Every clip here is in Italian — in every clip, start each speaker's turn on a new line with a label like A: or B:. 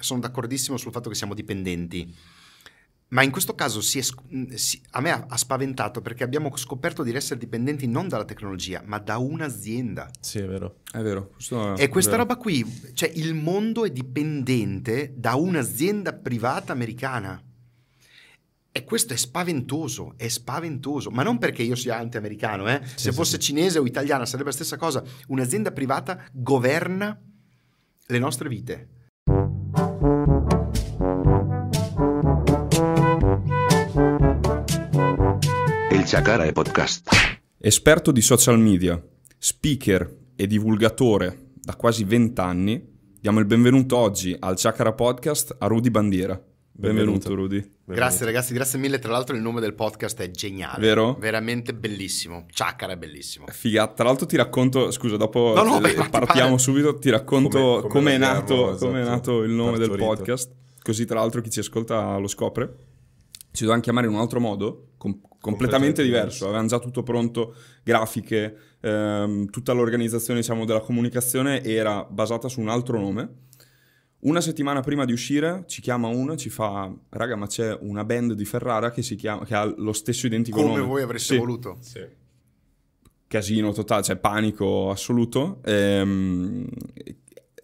A: sono d'accordissimo sul fatto che siamo dipendenti. Ma in questo caso si è, mm, si, a me ha, ha, spaventato perché abbiamo scoperto di essere dipendenti non dalla tecnologia, ma da un'azienda. Sì, è vero. È vero. Questo è, e questa vero. roba qui, cioè il mondo è dipendente da un'azienda privata americana. E questo è spaventoso, è spaventoso, ma non perché io sia anti-americano, eh? sì, se sì, fosse sì. cinese o italiana sarebbe la stessa cosa, un'azienda privata governa le nostre vite
B: Sakara Podcast. Esperto di social media, speaker e divulgatore da quasi 20 anni, diamo il benvenuto oggi al Chakra Podcast a Rudy Bandiera. Benvenuto, benvenuto Rudy. Benvenuto. Grazie
A: ragazzi, grazie mille. Tra l'altro il nome del podcast è geniale. Vero? Veramente bellissimo. Chakra è bellissimo.
B: Figa, tra l'altro ti racconto, scusa, dopo no, no, beh, partiamo subito, ti racconto come, come, come, è, nato, come è, esatto. nato, il nome partorito. del podcast. Così tra l'altro chi ci ascolta lo scopre ci dovevano chiamare in un altro modo, com- completamente, completamente diverso. Avevano già tutto pronto, grafiche, ehm, tutta l'organizzazione diciamo, della comunicazione era basata su un altro nome. Una settimana prima di uscire ci chiama uno e ci fa: Raga, ma c'è una band di Ferrara che, si chiama, che ha lo stesso identico Come nome. Come voi avreste sì.
C: voluto. Sì.
B: Casino totale, cioè panico assoluto. E, ehm,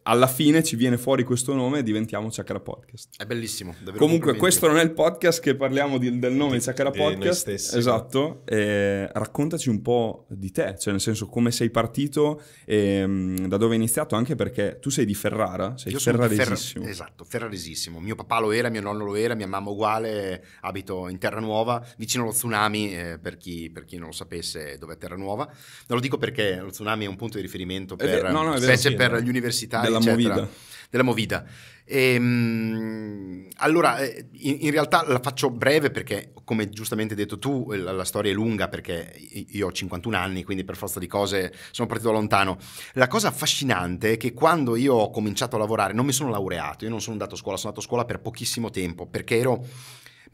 B: alla fine ci viene fuori questo nome e diventiamo Chakra Podcast. È bellissimo, davvero. Comunque, questo non è il podcast che parliamo di, del nome di, Chakra di eh, Podcast. Stessi, esatto. Eh, raccontaci un po' di te, cioè nel senso come sei partito, e, mm, da dove hai iniziato, anche perché tu sei di Ferrara, sei Io ferraresissimo. Ferra- esatto,
A: ferraresissimo. Mio papà lo era, mio nonno lo era, mia mamma uguale, abito in Terra Nuova, vicino allo tsunami, eh, per, chi, per, chi, non lo sapesse dove è Terra Nuova. Non lo dico perché lo tsunami è un punto di riferimento per, eh, no, no, specie vero, per no. gli universitari della eccetera. Movida. Della movida. E, ehm, allora, eh, in, in, realtà la faccio breve perché, come giustamente hai detto tu, eh, la, la, storia è lunga perché io ho 51 anni, quindi per forza di cose sono partito lontano. La cosa affascinante è che quando io ho cominciato a lavorare, non mi sono laureato, io non sono andato a scuola, sono andato a scuola per pochissimo tempo perché ero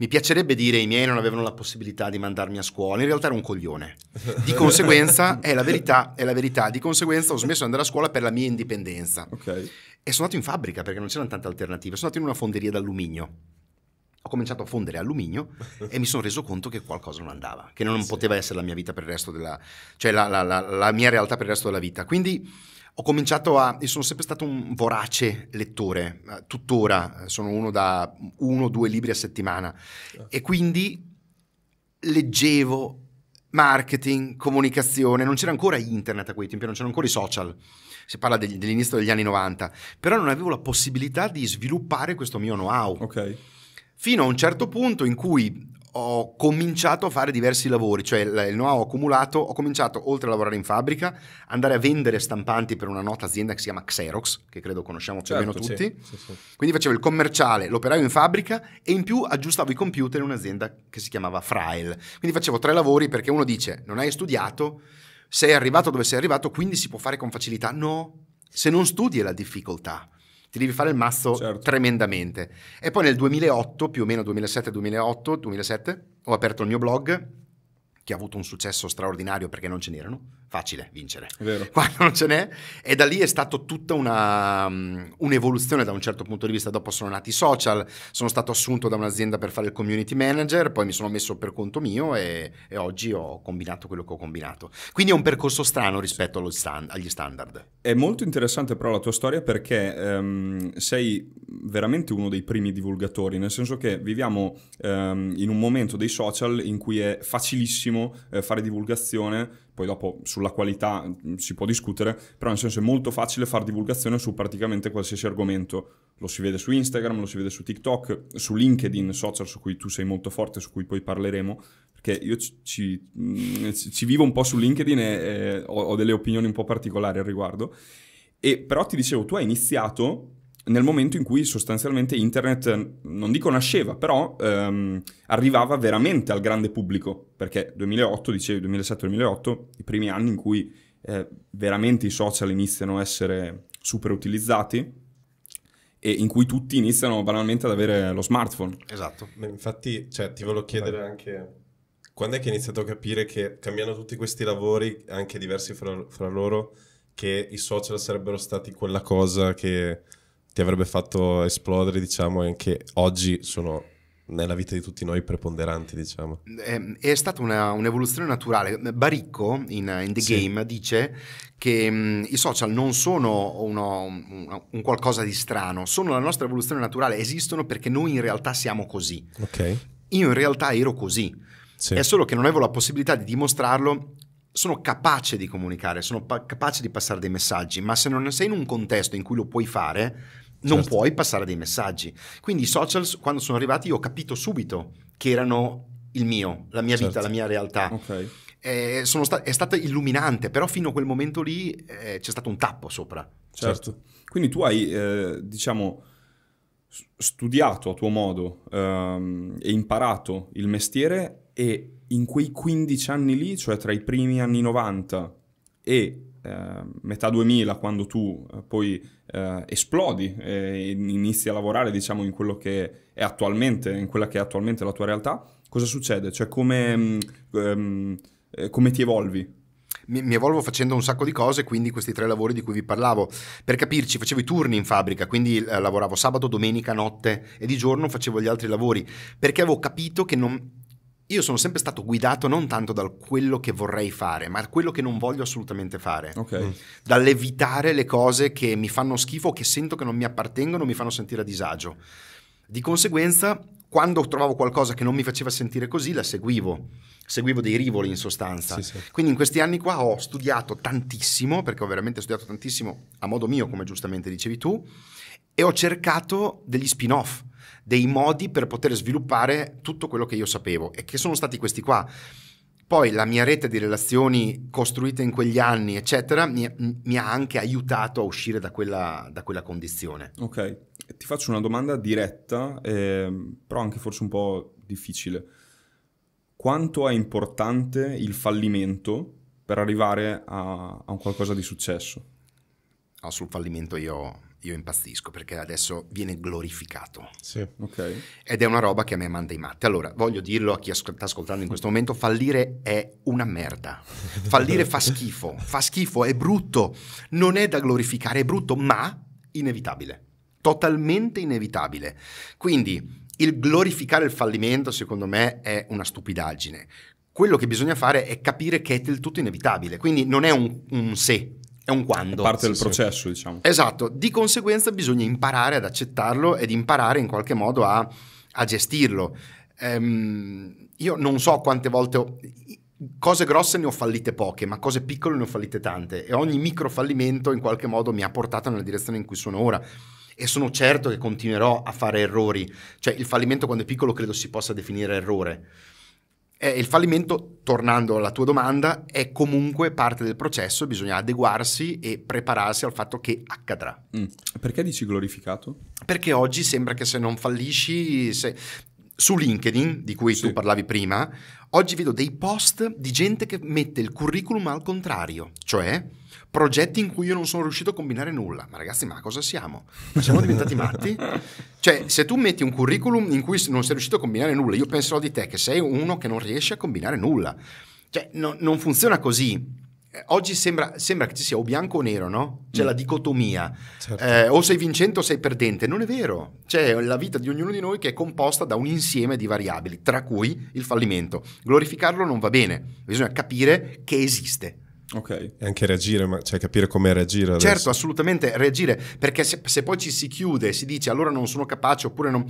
A: mi piacerebbe dire i miei non avevano la possibilità di mandarmi a scuola, in realtà ero un coglione. Di conseguenza, è la verità, è la verità, di conseguenza ho smesso di andare a scuola per la mia indipendenza. Okay. E sono andato in fabbrica perché non c'erano tante alternative, sono andato in una fonderia d'alluminio. Ho cominciato a fondere alluminio e mi sono reso conto che qualcosa non andava, che non sì. poteva essere la mia vita per il resto della... cioè la, la, la, la mia realtà per il resto della vita. Quindi ho cominciato a... Io sono sempre stato un vorace lettore, eh, tuttora eh, sono uno da uno o due libri a settimana certo. e quindi leggevo marketing, comunicazione, non c'era ancora internet a quei tempi, non c'erano ancora i social, si parla degli, dell'inizio degli anni 90, però non avevo la possibilità di sviluppare questo mio know-how. Okay. Fino a un certo punto in cui ho cominciato a fare diversi lavori, cioè il know-how accumulato, ho cominciato oltre a lavorare in fabbrica, andare a vendere stampanti per una nota azienda che si chiama Xerox, che credo conosciamo più certo, o meno certo, tutti. Sì, sì, sì. Quindi facevo il commerciale, l'operaio in fabbrica e in più aggiustavo i computer in un'azienda che si chiamava Frail. Quindi facevo tre lavori perché uno dice "Non hai studiato, sei arrivato dove sei arrivato, quindi si può fare con facilità". No, se non studi è la difficoltà ti devi fare il mazzo certo. tremendamente. E poi nel 2008, più o meno 2007-2008, ho aperto il mio blog, che ha avuto un successo straordinario perché non ce n'erano facile vincere. Vero. Quando non ce n'è. E da lì è stata tutta una, um, un'evoluzione da un certo punto di vista. Dopo sono nati i social, sono stato assunto da un'azienda per fare il community manager, poi mi sono messo per conto mio e, e oggi ho combinato quello che ho combinato. Quindi è un percorso strano rispetto stand, agli standard. È molto interessante però la tua storia
B: perché um, sei veramente uno dei primi divulgatori, nel senso che viviamo um, in un momento dei social in cui è facilissimo eh, fare divulgazione poi dopo sulla qualità mm, si può discutere, però nel senso è molto facile fare divulgazione su praticamente qualsiasi argomento. Lo si vede su Instagram, lo si vede su TikTok, su LinkedIn, social su cui tu sei molto forte, su cui poi parleremo, perché io ci, ci, mm, ci vivo un po' su LinkedIn e, e ho, ho, delle opinioni un po' particolari al riguardo. E, però ti dicevo, tu hai iniziato nel momento in cui sostanzialmente internet, non dico nasceva, però ehm, arrivava veramente al grande pubblico, perché 2008, dicevi 2007-2008, i primi anni in cui eh, veramente i social iniziano a essere super utilizzati e in cui tutti iniziano banalmente ad avere lo smartphone.
C: Esatto. Infatti, cioè, ti volevo chiedere Beh. anche quando è che hai iniziato a capire che cambiando tutti questi lavori, anche diversi fra, fra loro, che i social sarebbero stati quella cosa che ti avrebbe fatto esplodere, diciamo, e che oggi sono nella vita di tutti noi preponderanti, diciamo.
A: Ehm, è, stata una, un'evoluzione naturale. Baricco in, in The sì. Game dice che mh, mm, i social non sono uno, un, un, qualcosa di strano, sono la nostra evoluzione naturale, esistono perché noi in realtà siamo così. Okay. Io in realtà ero così. Sì. È solo che non avevo la possibilità di dimostrarlo sono capace di comunicare, sono pa- capace di passare dei messaggi, ma se non sei in un contesto in cui lo puoi fare, non certo. puoi passare dei messaggi. Quindi i social, quando sono arrivati, io ho capito subito che erano il mio, la mia certo. vita, la mia realtà. Okay. Eh, sta- è stato illuminante, però fino a quel momento lì eh, c'è stato un tappo sopra. Certo. certo. Quindi tu hai, eh, diciamo,
B: studiato a tuo modo ehm, e imparato il mestiere e in quei 15 anni lì, cioè tra i primi anni 90 e eh, metà 2000, quando tu eh, poi eh, esplodi e inizi a lavorare, diciamo, in quello che è attualmente, in quella che è attualmente la tua realtà, cosa succede? Cioè, come,
A: mh, mm, ehm, eh, come ti evolvi? Mi, mi, evolvo facendo un sacco di cose, quindi questi tre lavori di cui vi parlavo. Per capirci, facevo i turni in fabbrica, quindi eh, lavoravo sabato, domenica, notte e di giorno facevo gli altri lavori, perché avevo capito che non io sono sempre stato guidato non tanto da quello che vorrei fare, ma da quello che non voglio assolutamente fare. Okay. Mm. Dall'evitare le cose che mi fanno schifo, che sento che non mi appartengono, mi fanno sentire a disagio. Di conseguenza, quando trovavo qualcosa che non mi faceva sentire così, la seguivo. Seguivo dei rivoli in sostanza. Sì, sì. Quindi in questi anni qua ho studiato tantissimo, perché ho veramente studiato tantissimo a modo mio, come giustamente dicevi tu, e ho cercato degli spin-off dei modi per poter sviluppare tutto quello che io sapevo e che sono stati questi qua. Poi la mia rete di relazioni costruite in quegli anni, eccetera, mi, mi ha anche aiutato a uscire da quella, da quella, condizione. Ok,
B: ti faccio una domanda diretta, eh, però anche forse un po' difficile. Quanto è importante il fallimento per arrivare a, a un qualcosa di successo?
A: No, ah, sul fallimento io io impazzisco perché adesso viene glorificato. Sì, ok. Ed è una roba che a me manda i matti. Allora, voglio dirlo a chi ascol- sta ascoltando in questo momento, fallire è una merda. Fallire fa schifo, fa schifo, è brutto, non è da glorificare, è brutto, ma inevitabile. Totalmente inevitabile. Quindi il glorificare il fallimento, secondo me, è una stupidaggine. Quello che bisogna fare è capire che è del tutto inevitabile, quindi non è un, un se, è un quando. È parte del processo, diciamo. Esatto, di conseguenza bisogna imparare ad accettarlo ed imparare in qualche modo a, a gestirlo. Ehm, io non so quante volte ho, cose grosse ne ho fallite poche, ma cose piccole ne ho fallite tante e ogni micro fallimento in qualche modo mi ha portato nella direzione in cui sono ora e sono certo che continuerò a fare errori, cioè il fallimento quando è piccolo credo si possa definire errore eh, il fallimento, tornando alla tua domanda, è comunque parte del processo, bisogna adeguarsi e prepararsi al fatto che accadrà. Mm. Perché dici glorificato? Perché oggi sembra che se non fallisci... Se... Su LinkedIn, di cui sì. tu parlavi prima, oggi vedo dei post di gente che mette il curriculum al contrario, cioè progetti in cui io non sono riuscito a combinare nulla. Ma ragazzi, ma cosa siamo? Ma siamo diventati matti? Cioè, se tu metti un curriculum in cui non sei riuscito a combinare nulla, io penserò di te che sei uno che non riesce a combinare nulla. Cioè, no, non funziona così. Eh, oggi sembra, sembra, che ci sia o bianco o nero, no? C'è mm. la dicotomia, certo. eh, o sei vincente o sei perdente. Non è vero. C'è cioè, la vita di ognuno di noi che è composta da un insieme di variabili, tra cui il fallimento. Glorificarlo non va bene, bisogna capire che esiste. Okay.
C: E anche reagire, ma, cioè capire come reagire. Adesso. Certo,
A: assolutamente reagire, perché se, se poi ci si chiude e si dice allora non sono capace oppure non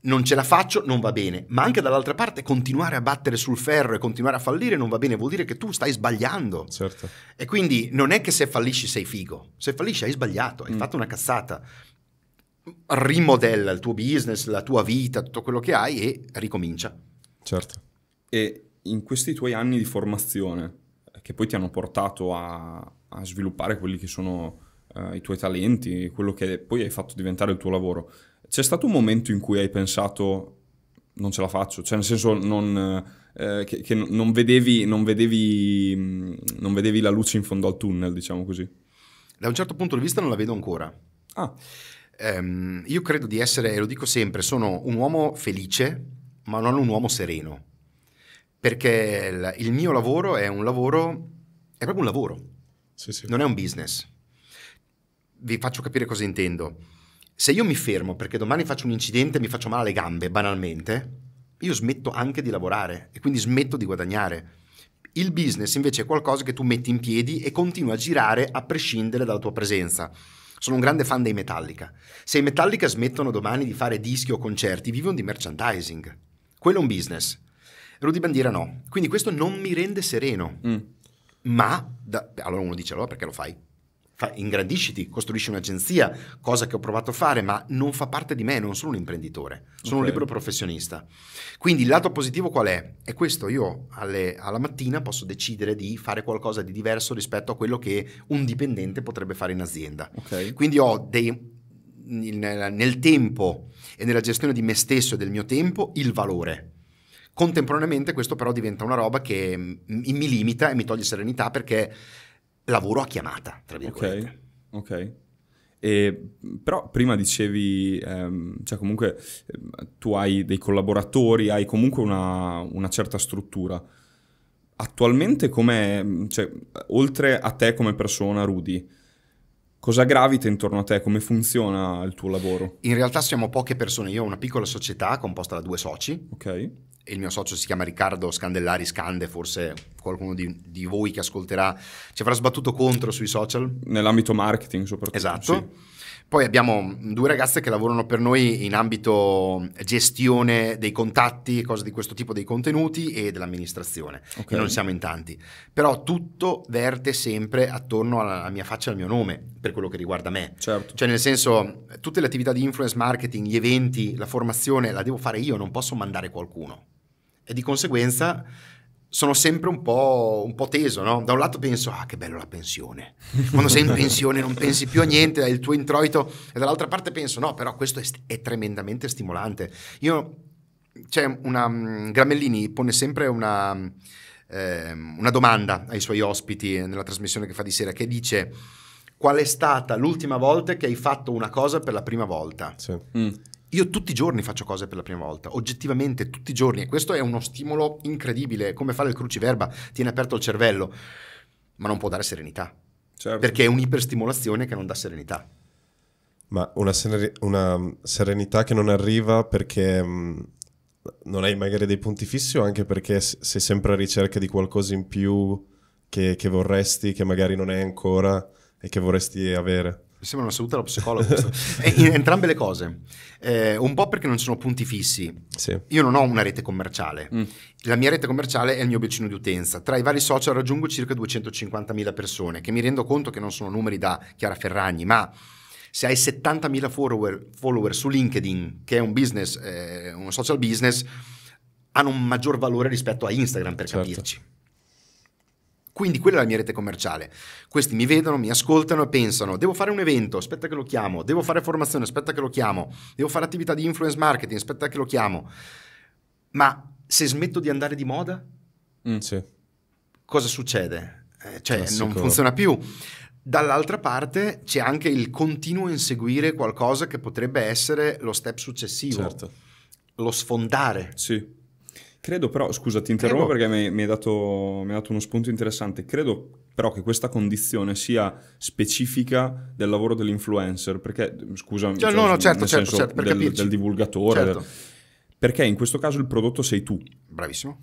A: non ce la faccio, non va bene, ma anche dall'altra parte continuare a battere sul ferro e continuare a fallire non va bene, vuol dire che tu stai sbagliando. Certo. E quindi non è che se fallisci sei figo, se fallisci hai sbagliato, hai mm. fatto una cazzata. Rimodella il tuo business, la tua vita, tutto quello che hai e ricomincia. Certo. E
B: in questi tuoi anni di formazione, che poi ti hanno portato a, a sviluppare quelli che sono uh, i tuoi talenti, quello che poi hai fatto diventare il tuo lavoro. C'è stato un momento in cui hai pensato non ce la faccio, cioè nel senso non, eh, che, che non, vedevi, non, vedevi, mm, non vedevi la luce in fondo al tunnel, diciamo così?
A: Da un certo punto di vista non la vedo ancora. Ah. Um, io credo di essere, e lo dico sempre, sono un uomo felice, ma non un uomo sereno perché il mio lavoro è un lavoro, è proprio un lavoro, sì, sì. non è un business. Vi faccio capire cosa intendo. Se io mi fermo perché domani faccio un incidente e mi faccio male alle gambe, banalmente, io smetto anche di lavorare e quindi smetto di guadagnare. Il business invece è qualcosa che tu metti in piedi e continua a girare a prescindere dalla tua presenza. Sono un grande fan dei Metallica. Se i Metallica smettono domani di fare dischi o concerti, vivono di merchandising. Quello è un business. Rudy Bandiera no. Quindi questo non mi rende sereno. Mm. Ma, da, allora uno dice, allora perché lo fai? Fa, ingrandisciti, costruisci un'agenzia, cosa che ho provato a fare, ma non fa parte di me, non sono un imprenditore, sono okay. un libero professionista. Quindi il lato positivo qual è? È questo, io alle, alla mattina posso decidere di fare qualcosa di diverso rispetto a quello che un dipendente potrebbe fare in azienda. Okay. Quindi ho dei, nel, nel tempo e nella gestione di me stesso e del mio tempo il valore Contemporaneamente questo però diventa una roba che mm, mi limita e mi toglie serenità perché lavoro a chiamata, tra
B: virgolette. Ok, ok. E, mm, però prima dicevi, ehm, cioè comunque ehm, tu hai dei collaboratori, hai comunque una, una certa struttura. Attualmente come, mm, cioè, oltre a te come persona,
A: Rudy, Cosa gravita intorno a te? Come funziona il tuo lavoro? In realtà siamo poche persone, io ho una piccola società composta da due soci. Ok il mio socio si chiama Riccardo Scandellari Scande, forse qualcuno di, di, voi che ascolterà ci avrà sbattuto contro sui social. Nell'ambito marketing soprattutto. Esatto. Sì. Poi abbiamo due ragazze che lavorano per noi in ambito gestione dei contatti, cose di questo tipo dei contenuti e dell'amministrazione. Okay. non siamo in tanti. Però tutto verte sempre attorno alla mia faccia e al mio nome, per quello che riguarda me. Certo. Cioè nel senso, tutte le attività di influence marketing, gli eventi, la formazione, la devo fare io, non posso mandare qualcuno e di conseguenza sono sempre un po', un po teso, no? Da un lato penso, ah che bello la pensione, quando sei in pensione non pensi più a niente, hai il tuo introito, e dall'altra parte penso, no, però questo è, è tremendamente stimolante. Io, c'è una, mm, Gramellini pone sempre una, eh, una domanda ai suoi ospiti nella trasmissione che fa di sera, che dice, qual è stata l'ultima volta che hai fatto una cosa per la prima volta? Sì. Mm. Io tutti i giorni faccio cose per la prima volta, oggettivamente tutti i giorni, e questo è uno stimolo incredibile, come fare il cruciverba, tiene aperto il cervello, ma non può dare serenità, certo. perché è un'iperstimolazione che non dà serenità.
C: Ma una, seren- una serenità che non arriva perché mh, mm, non hai magari dei punti fissi o anche perché sei sempre a ricerca di qualcosa in più che, che vorresti, che magari non hai ancora e che vorresti avere?
A: Mi sembra una saluta allo psicologo. Eh, entrambe le cose. Eh, un po' perché non ci sono punti fissi. Sì. Io non ho una rete commerciale. Mm. La mia rete commerciale è il mio bacino di utenza. Tra i vari social raggiungo circa 250.000 persone, che mi rendo conto che non sono numeri da Chiara Ferragni, ma se hai 70.000 follower, follower su LinkedIn, che è un business, eh, un social business, hanno un maggior valore rispetto a Instagram, per certo. capirci. Quindi quella è la mia rete commerciale. Questi mi vedono, mi ascoltano e pensano, devo fare un evento, aspetta che lo chiamo, devo fare formazione, aspetta che lo chiamo, devo fare attività di influence marketing, aspetta che lo chiamo. Ma se smetto di andare di moda, mm, sì. cosa succede? Eh, cioè, Classico. non funziona più. Dall'altra parte c'è anche il continuo inseguire qualcosa che potrebbe essere lo step successivo, certo. lo sfondare. Sì Credo però, scusa ti interrompo Prego.
B: perché mi, mi, hai dato, mi hai dato uno spunto interessante, credo però che questa condizione sia specifica del lavoro dell'influencer, perché scusa, cioè, cioè, no, no, certo, certo, certo, per del, divulgatore, certo. perché in questo caso il prodotto sei tu. Bravissimo.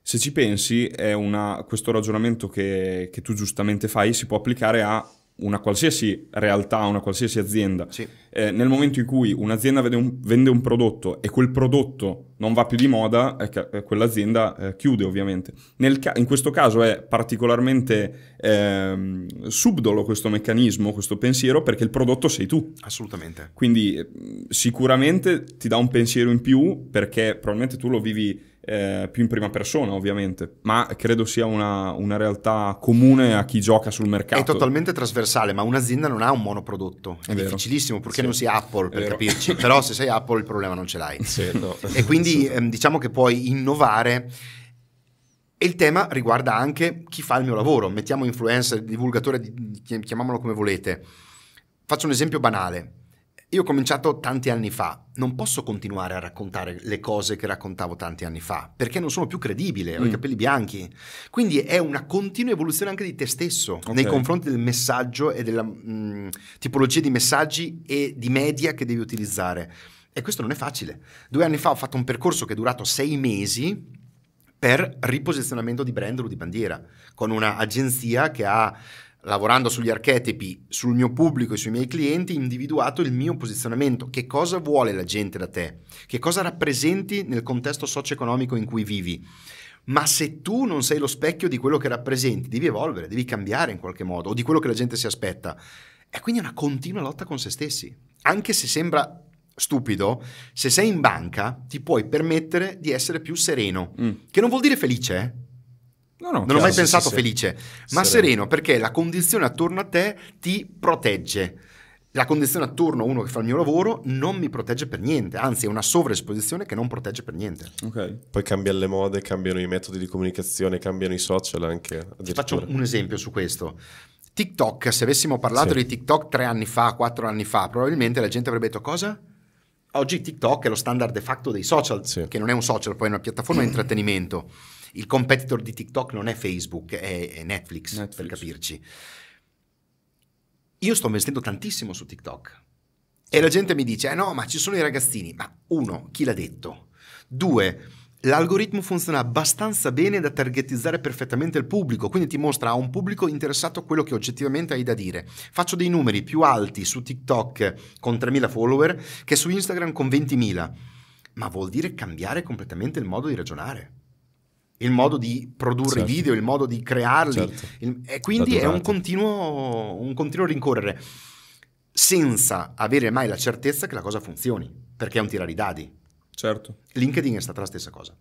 B: Se ci pensi, una, questo ragionamento che, che tu giustamente fai si può applicare a una qualsiasi realtà, una qualsiasi azienda, sì. eh, nel momento in cui un'azienda un, vende un prodotto e quel prodotto non va più di moda, eh, quell'azienda eh, chiude ovviamente. Ca- in questo caso è particolarmente ehm, subdolo questo meccanismo, questo pensiero, perché il prodotto sei tu. Assolutamente. Quindi mm, sicuramente ti dà un pensiero in più perché probabilmente tu lo vivi eh, più in prima persona ovviamente, ma credo sia una, una, realtà comune a chi gioca sul mercato. È totalmente
A: trasversale, ma un'azienda non ha un monoprodotto, è, è difficilissimo purché sì. non sia Apple per capirci, però se sei Apple il problema non ce l'hai. Sì, e quindi ehm, diciamo che puoi innovare. E il tema riguarda anche chi fa il mio lavoro, mettiamo influencer, divulgatore, chiamiamolo come volete. Faccio un esempio banale. Io ho cominciato tanti anni fa, non posso continuare a raccontare le cose che raccontavo tanti anni fa, perché non sono più credibile, ho i mm. capelli bianchi. Quindi è una continua evoluzione anche di te stesso okay. nei confronti del messaggio e della mh, mm, tipologia di messaggi e di media che devi utilizzare. E questo non è facile. Due anni fa ho fatto un percorso che è durato sei mesi per riposizionamento di brand o di bandiera, con un'agenzia che ha lavorando sugli archetipi, sul mio pubblico e sui miei clienti, individuato il mio posizionamento, che cosa vuole la gente da te, che cosa rappresenti nel contesto socio-economico in cui vivi. Ma se tu non sei lo specchio di quello che rappresenti, devi evolvere, devi cambiare in qualche modo, o di quello che la gente si aspetta. È quindi una continua lotta con se stessi. Anche se sembra stupido, se sei in banca ti puoi permettere di essere più sereno, mm. che non vuol dire felice, eh?
B: No, no, non chiaro, ho mai sì, pensato sì, felice,
A: sì. ma sereno. sereno perché la condizione attorno a te ti protegge. La condizione attorno a uno che fa il mio lavoro non mi protegge per niente, anzi è una sovraesposizione che non protegge per niente. Okay. Poi cambiano le mode, cambiano i metodi di comunicazione, cambiano i social anche. Ti faccio un esempio su questo. TikTok, se avessimo parlato di TikTok tre anni fa, quattro anni fa, probabilmente la gente avrebbe detto cosa? Oggi TikTok è lo standard de facto dei social, che non è un social, poi è una piattaforma di intrattenimento il competitor di TikTok non è Facebook, è, è Netflix, Netflix, per capirci. Io sto investendo tantissimo su TikTok. E la gente mi dice, eh no, ma ci sono i ragazzini. Ma uno, chi l'ha detto? Due, l'algoritmo funziona abbastanza bene da targetizzare perfettamente il pubblico, quindi ti mostra a un pubblico interessato quello che oggettivamente hai da dire. Faccio dei numeri più alti su TikTok con 3.000 follower che su Instagram con 20.000. Ma vuol dire cambiare completamente il modo di ragionare il modo mm. di produrre certo. video, il modo di crearli. Certo. Il, e quindi certo, è un esatto. continuo, un continuo rincorrere senza avere mai la certezza che la cosa funzioni, perché è un tirare i dadi. Certo. LinkedIn è stata la stessa cosa.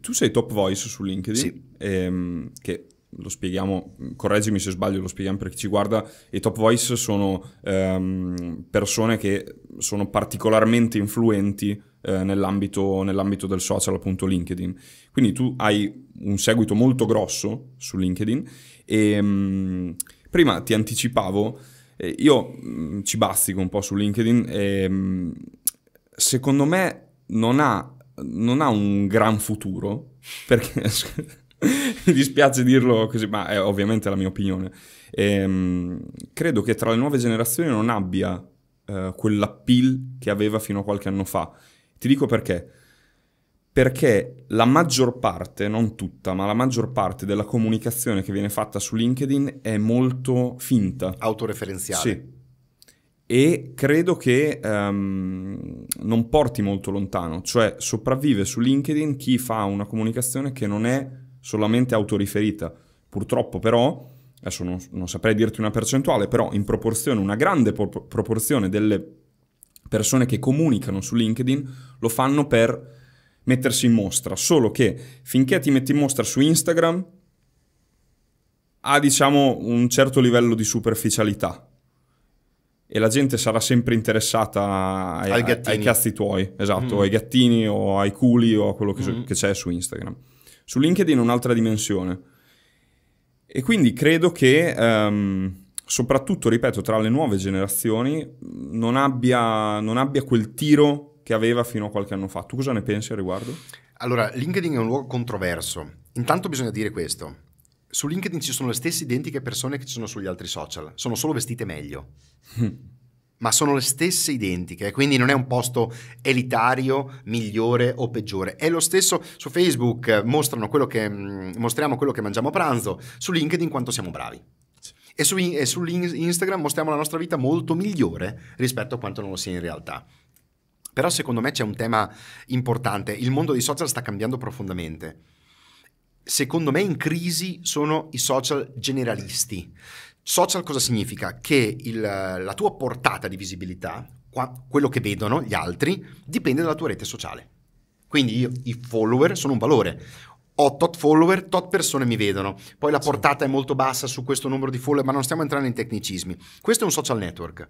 A: Tu sei top voice su
B: LinkedIn, sì. ehm, che lo spieghiamo, correggimi se sbaglio, lo spieghiamo per chi ci guarda, i top voice sono ehm, persone che sono particolarmente influenti eh, nell'ambito, nell'ambito, del social, appunto LinkedIn. Quindi tu hai un seguito molto grosso su LinkedIn e mh, mm, prima ti anticipavo, eh, io mh, mm, ci bazzico un po' su LinkedIn e mh, mm, secondo me non ha, non ha un gran futuro perché... mi dispiace dirlo così, ma è ovviamente la mia opinione. Ehm, credo che tra le nuove generazioni non abbia eh, quell'appeal che aveva fino a qualche anno fa. Ti dico perché perché la maggior parte, non tutta, ma la maggior parte della comunicazione che viene fatta su LinkedIn è molto finta.
A: Autoreferenziale. Sì.
B: E credo che um, non porti molto lontano, cioè sopravvive su LinkedIn chi fa una comunicazione che non è solamente autoriferita. Purtroppo però, adesso non, non saprei dirti una percentuale, però in proporzione, una grande por- proporzione delle persone che comunicano su LinkedIn lo fanno per mettersi in mostra, solo che finché ti metti in mostra su Instagram ha diciamo un certo livello di superficialità e la gente sarà sempre interessata ai, ai, ai cazzi tuoi, esatto, mm. ai gattini o ai culi o a quello che, mm. che c'è su Instagram. Su LinkedIn un'altra dimensione. E quindi credo che um, soprattutto, ripeto, tra le nuove generazioni non abbia, non abbia quel tiro
A: che aveva fino a qualche anno fa. Tu cosa ne pensi al riguardo? Allora, LinkedIn è un luogo controverso. Intanto bisogna dire questo. Su LinkedIn ci sono le stesse identiche persone che ci sono sugli altri social, sono solo vestite meglio. Mm. ma sono le stesse identiche, quindi non è un posto elitario, migliore o peggiore. È lo stesso su Facebook, mostrano quello che, mm, mostriamo quello che mangiamo a pranzo, su LinkedIn quanto siamo bravi. E su, e su Instagram mostriamo la nostra vita molto migliore rispetto a quanto non lo sia in realtà. Però secondo me c'è un tema importante, il mondo dei social sta cambiando profondamente. Secondo me in crisi sono i social generalisti. Social cosa significa? Che il, la tua portata di visibilità, qua, quello che vedono gli altri, dipende dalla tua rete sociale. Quindi io, i follower sono un valore ho tot follower, tot persone mi vedono. Poi la portata sì. è molto bassa su questo numero di follower, ma non stiamo entrando in tecnicismi. Questo è un social network.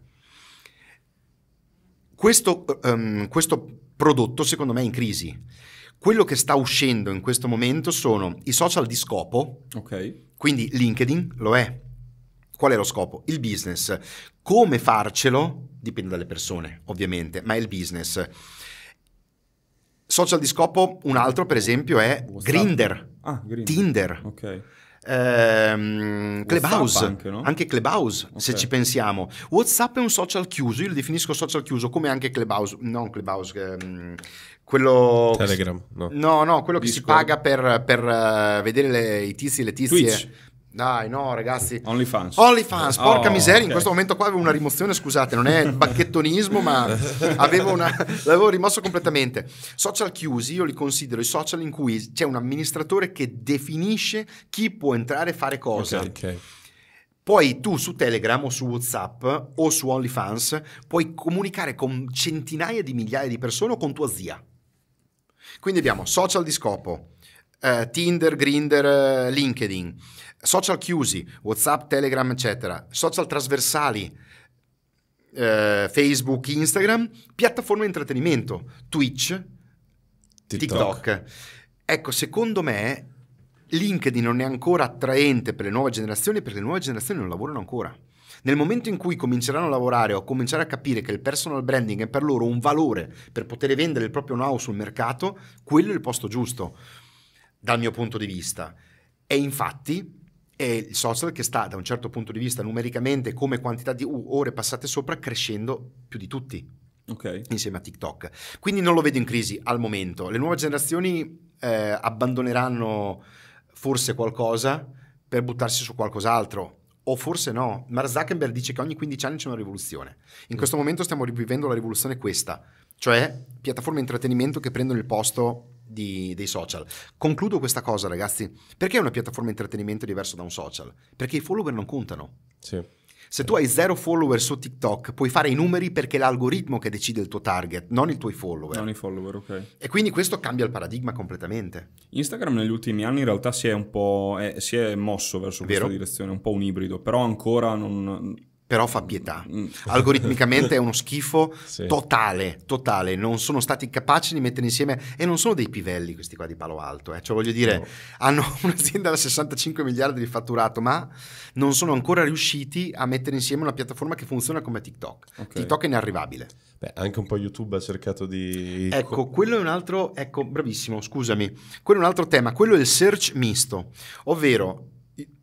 A: Questo, um, questo prodotto secondo me è in crisi. Quello che sta uscendo in questo momento sono i social di scopo, okay. quindi LinkedIn lo è. Qual è lo scopo? Il business. Come farcelo? Dipende dalle persone, ovviamente, ma è il business. Social di scopo, un altro per esempio è Grinder, ah, Tinder. Okay ehm, Clubhouse, anche, no? anche, Clubhouse okay. se ci pensiamo. Whatsapp è un social chiuso, io lo definisco social chiuso come anche Clubhouse, non Clubhouse, ehm, quello... Telegram, no. No, no quello Discord. che si paga per, per uh, vedere le, i tizi e le tizie. Twitch. Dai, no, ragazzi. OnlyFans. OnlyFans, oh, porca oh, miseria, okay. in questo momento qua avevo una rimozione, scusate, non è bacchettonismo, ma avevo una, l'avevo rimosso completamente. Social chiusi, io li considero i social in cui c'è un amministratore che definisce chi può entrare e fare cosa. Ok, ok. Poi tu su Telegram o su WhatsApp o su OnlyFans puoi comunicare con centinaia di migliaia di persone o con tua zia. Quindi abbiamo social di scopo, eh, Tinder, Grinder, eh, LinkedIn. Social chiusi, WhatsApp, Telegram, eccetera. Social trasversali, eh, Facebook, Instagram, piattaforme di intrattenimento, Twitch, TikTok. TikTok. Ecco, secondo me LinkedIn non è ancora attraente per le nuove generazioni perché le nuove generazioni non lavorano ancora. Nel momento in cui cominceranno a lavorare o a cominciare a capire che il personal branding è per loro un valore per poter vendere il proprio know-how sul mercato, quello è il posto giusto, dal mio punto di vista. E infatti è il social che sta da un certo punto di vista numericamente come quantità di ore passate sopra crescendo più di tutti. Okay. Insieme a TikTok. Quindi non lo vedo in crisi al momento. Le nuove generazioni eh, abbandoneranno forse qualcosa per buttarsi su qualcos'altro o forse no. Mark Zuckerberg dice che ogni 15 anni c'è una rivoluzione. In questo momento stiamo rivivendo la rivoluzione questa, cioè piattaforme di intrattenimento che prendono il posto di, dei social. Concludo questa cosa, ragazzi. Perché una piattaforma di intrattenimento è diversa da un social? Perché i follower non contano. Sì. Se tu hai zero follower su TikTok, puoi fare i numeri perché è l'algoritmo che decide il tuo target, non i tuoi follower. Non i follower, ok. E quindi questo cambia il paradigma completamente. Instagram negli ultimi anni in realtà
B: si è un po' è, eh, si è mosso verso Vero? questa direzione, un po' un ibrido, però ancora non,
A: però fa pietà. Mm. Algoritmicamente è uno schifo sì. totale, totale. Non sono stati capaci di mettere insieme e non sono dei pivelli questi qua di Palo Alto, eh. cioè voglio dire, no. hanno un'azienda da 65 miliardi di fatturato, ma non sono ancora riusciti a mettere insieme una piattaforma che funziona come TikTok. Okay. TikTok è inarrivabile. Beh, anche un po' YouTube ha cercato di... Ecco, quello è un altro, ecco, bravissimo, scusami, quello è un altro tema, quello è il search misto, ovvero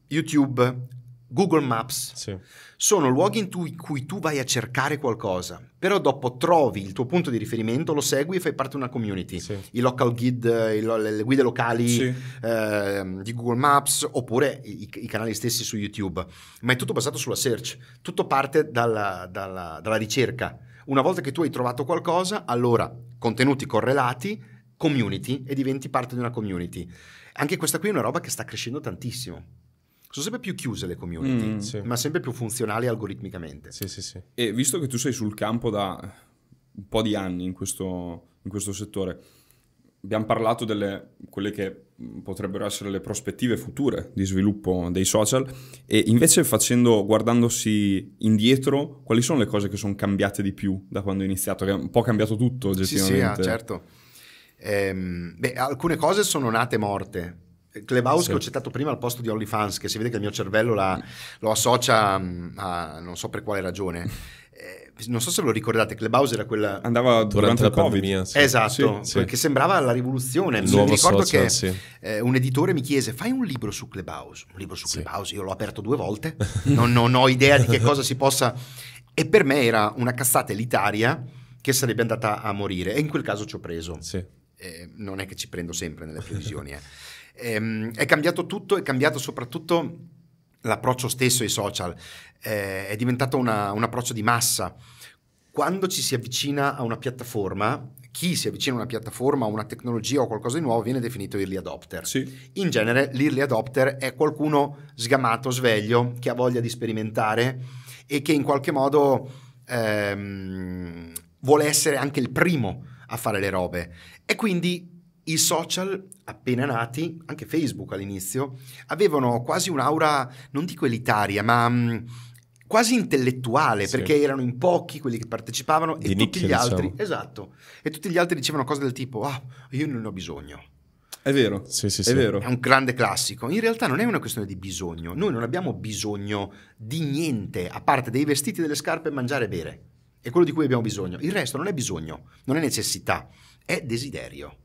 A: YouTube, Google Maps sì. sono luoghi in cui tu vai a cercare qualcosa, però dopo trovi il tuo punto di riferimento, lo segui e fai parte di una community. Sì. I local guide, le guide locali sì. eh, di Google Maps oppure i, i, canali stessi su YouTube. Ma è tutto basato sulla search, tutto parte dalla, dalla, dalla ricerca. Una volta che tu hai trovato qualcosa, allora contenuti correlati, community e diventi parte di una community. Anche questa qui è una roba che sta crescendo tantissimo sono sempre più chiuse le community, mm, sì. ma sempre più funzionali algoritmicamente. Sì, sì, sì. E
B: visto che tu sei sul campo da
A: un po' di anni in questo,
B: in questo settore, abbiamo parlato delle quelle che potrebbero essere le prospettive future di sviluppo dei social e invece facendo, guardandosi indietro, quali sono le cose che sono cambiate di più da quando è iniziato? Che è un po' cambiato tutto, oggettivamente. Sì, sì, ah, certo.
A: Ehm, beh, alcune cose sono nate morte, Clubhouse sì. che ho citato prima al posto di OnlyFans, che si vede che il mio cervello la, lo associa mm, a non so per quale ragione. Eh, non so se lo ricordate, Clubhouse era quella... Andava durante, durante la COVID. pandemia. Sì. Esatto, sì, perché sembrava la rivoluzione. Il mi ricordo social, che eh, un editore mi chiese, fai un libro su Clubhouse. Un libro su Clubhouse, io l'ho aperto due volte, non, non ho idea di che cosa si possa... E per me era una cassata elitaria che sarebbe andata a morire. E in quel caso ci ho preso. Sì. Eh, non è che ci prendo sempre nelle previsioni, eh. Ehm, è cambiato tutto, è cambiato soprattutto l'approccio stesso ai social, eh, è diventato una, un approccio di massa. Quando ci si avvicina a una piattaforma, chi si avvicina a una piattaforma, a una tecnologia o qualcosa di nuovo viene definito early adopter. Sì. In genere l'early adopter è qualcuno sgamato, sveglio, che ha voglia di sperimentare e che in qualche modo ehm, vuole essere anche il primo a fare le robe. E quindi i social, appena nati, anche Facebook all'inizio, avevano quasi un'aura, non dico elitaria, ma mm, quasi intellettuale, sì. perché erano in pochi quelli che partecipavano Di e nicchia, tutti gli diciamo. altri, esatto, e tutti gli altri dicevano cose del tipo, ah, io non ne ho bisogno. È vero, sì, sì, è, sì. vero. è un grande classico. In realtà non è una questione di bisogno. Noi non abbiamo bisogno di niente, a parte dei vestiti, delle scarpe, mangiare e bere. È quello di cui abbiamo bisogno. Il resto non è bisogno, non è necessità, è desiderio.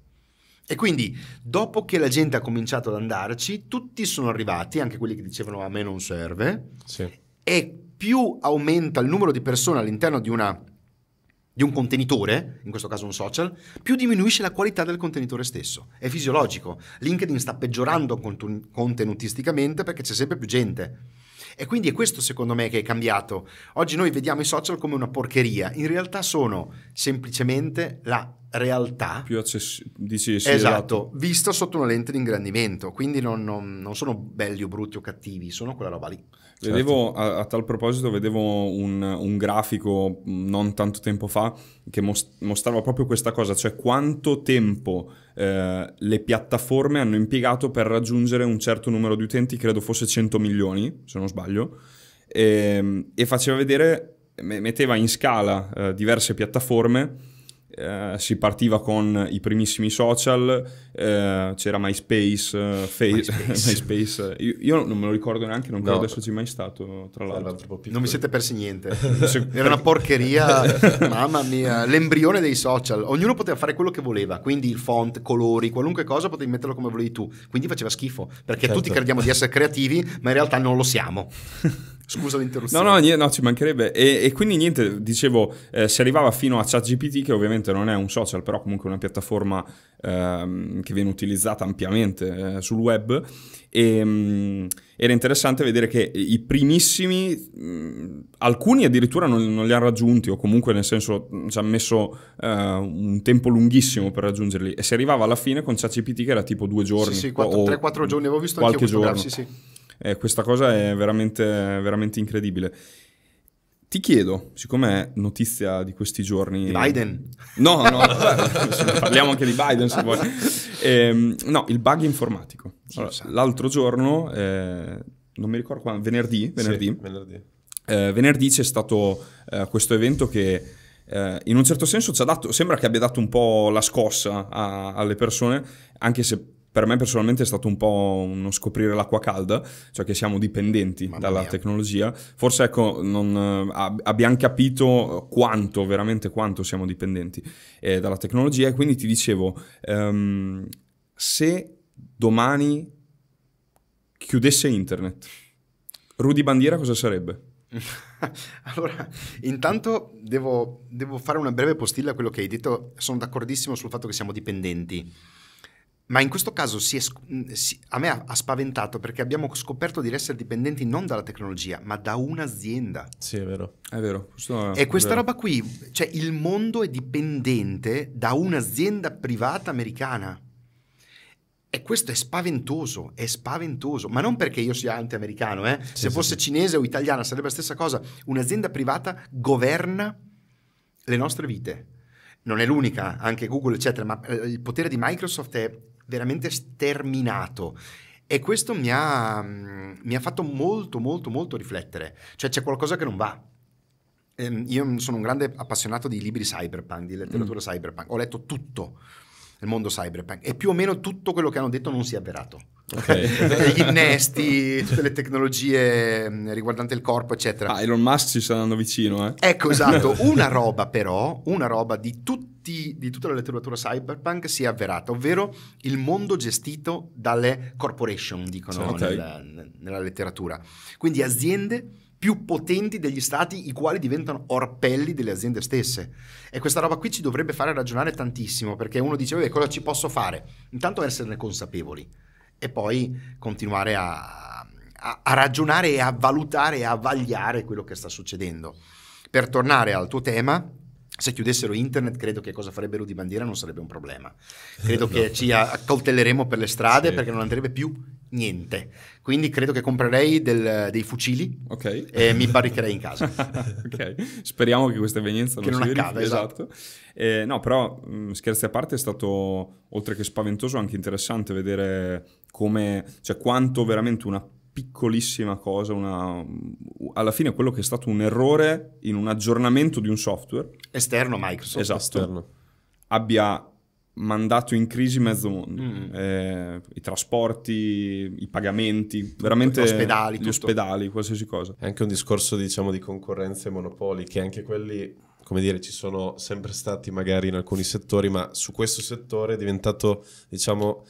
A: E quindi, dopo che la gente ha cominciato ad andarci, tutti sono arrivati, anche quelli che dicevano a me non serve, sì. e più aumenta il numero di persone all'interno di, una, di un contenitore, in questo caso un social, più diminuisce la qualità del contenitore stesso. È fisiologico. LinkedIn sta peggiorando contenutisticamente perché c'è sempre più gente e quindi è questo secondo me che è cambiato. Oggi noi vediamo i social come una porcheria, in realtà sono semplicemente la realtà più
B: accessibile sì, esatto, esatto,
A: vista sotto una lente di ingrandimento quindi non, non, non sono belli o brutti o cattivi sono quella roba lì Certo.
B: a, a, tal proposito, vedevo un, un, grafico non tanto tempo fa che mostrava proprio questa cosa, cioè quanto tempo eh, le piattaforme hanno impiegato per raggiungere un certo numero di utenti, credo fosse 100 milioni, se non sbaglio, e, ehm, e faceva vedere, metteva in scala eh, diverse piattaforme eh, si partiva con i primissimi social, eh, c'era MySpace, eh, MySpace. MySpace. Io, io, non me lo ricordo neanche, non credo no. adesso ci mai stato, tra l'altro. Non vi siete persi
A: niente, era una porcheria, mamma mia, l'embrione dei social, ognuno poteva fare quello che voleva, quindi il font, colori, qualunque cosa potevi metterlo come volevi tu, quindi faceva schifo, perché certo. tutti crediamo di essere creativi, ma in realtà non lo siamo. Scusa l'interruzione. No, no,
B: no ci mancherebbe. E, e quindi niente, dicevo, eh, si arrivava fino a ChatGPT, che ovviamente non è un social, però comunque una piattaforma ehm, che viene utilizzata ampiamente eh, sul web. E, ehm, mh, era interessante vedere che i primissimi, mh, alcuni addirittura non, non, li hanno raggiunti, o comunque nel senso ci hanno messo eh, un tempo lunghissimo per raggiungerli. E si arrivava alla fine con ChatGPT, che era tipo due giorni. Sì, sì 3-4
A: giorni, avevo visto anche qualche giorno. Sì, sì.
B: Eh, questa cosa è veramente, veramente incredibile. Ti chiedo, siccome è notizia di questi giorni... Biden? No, no, parliamo anche di Biden se vuoi. Eh, no, il bug informatico. Allora, esatto. l'altro giorno, eh, non mi ricordo quando, venerdì, venerdì, sì, venerdì. Eh, venerdì c'è stato eh, questo evento che eh, in un certo senso ci ha dato, sembra che abbia dato un po' la scossa a, alle persone, anche se per me personalmente è stato un po' uno scoprire l'acqua calda, cioè che siamo dipendenti Mamma dalla mia. tecnologia. Forse ecco, non, eh, ab- abbiamo capito quanto, veramente quanto siamo dipendenti eh, dalla tecnologia e quindi ti dicevo, um, se domani chiudesse internet, Rudy Bandiera cosa sarebbe?
A: allora, intanto devo, devo fare una breve postilla a quello che hai detto, sono d'accordissimo sul fatto che siamo dipendenti ma in questo caso si mm, si, a me ha, ha, spaventato perché abbiamo scoperto di essere dipendenti non dalla tecnologia, ma da un'azienda. Sì, è vero. È vero. Questo è, e questa vero. roba qui, cioè il mondo è dipendente da un'azienda privata americana. E questo è spaventoso, è spaventoso, ma non perché io sia anti-americano, eh? sì, se sì, fosse sì. cinese o italiana sarebbe la stessa cosa. Un'azienda privata governa le nostre vite. Non è l'unica, anche Google, eccetera, ma eh, il potere di Microsoft è veramente sterminato. E questo mi ha, mm, mi ha, fatto molto, molto, molto riflettere. Cioè c'è qualcosa che non va. Ehm, io sono un grande appassionato di libri cyberpunk, di letteratura mm. cyberpunk. Ho letto tutto il mondo cyberpunk e più o meno tutto quello che hanno detto non si è avverato. Okay. Gli innesti, tutte le tecnologie mm, riguardanti il corpo, eccetera. Ah, Elon Musk ci saranno vicino, eh? Ecco, esatto. Una roba però, una roba di tutti tutti, di tutta la letteratura cyberpunk si è avverata, ovvero il mondo gestito dalle corporation, dicono okay. nella, nella letteratura. Quindi aziende più potenti degli stati, i quali diventano orpelli delle aziende stesse. E questa roba qui ci dovrebbe fare ragionare tantissimo, perché uno dice, vabbè, cosa ci posso fare? Intanto esserne consapevoli e poi continuare a, a, a ragionare e a valutare e a vagliare quello che sta succedendo. Per tornare al tuo tema, se chiudessero internet, credo che cosa farebbero di bandiera non sarebbe un problema. Eh, credo no. che ci accoltelleremo per le strade sì. perché non andrebbe più niente. Quindi credo che comprerei del, dei fucili okay. e mi barricherei in casa. okay. Speriamo che questa evenienza non, non si accada. Esatto. esatto. Eh, no, però mm,
B: scherzi a parte, è stato oltre che spaventoso anche interessante vedere come, cioè quanto veramente una piccolissima cosa, una, alla fine quello che è stato un errore in un aggiornamento di un software esterno Microsoft esatto, esterno. abbia mandato in crisi mezzo mondo, mm. eh, i trasporti, i pagamenti, tutto, veramente gli ospedali, gli ospedali, qualsiasi cosa. È anche un discorso diciamo di concorrenza
C: e monopoli che anche quelli, come dire, ci sono sempre stati magari in alcuni settori, ma su questo settore è diventato diciamo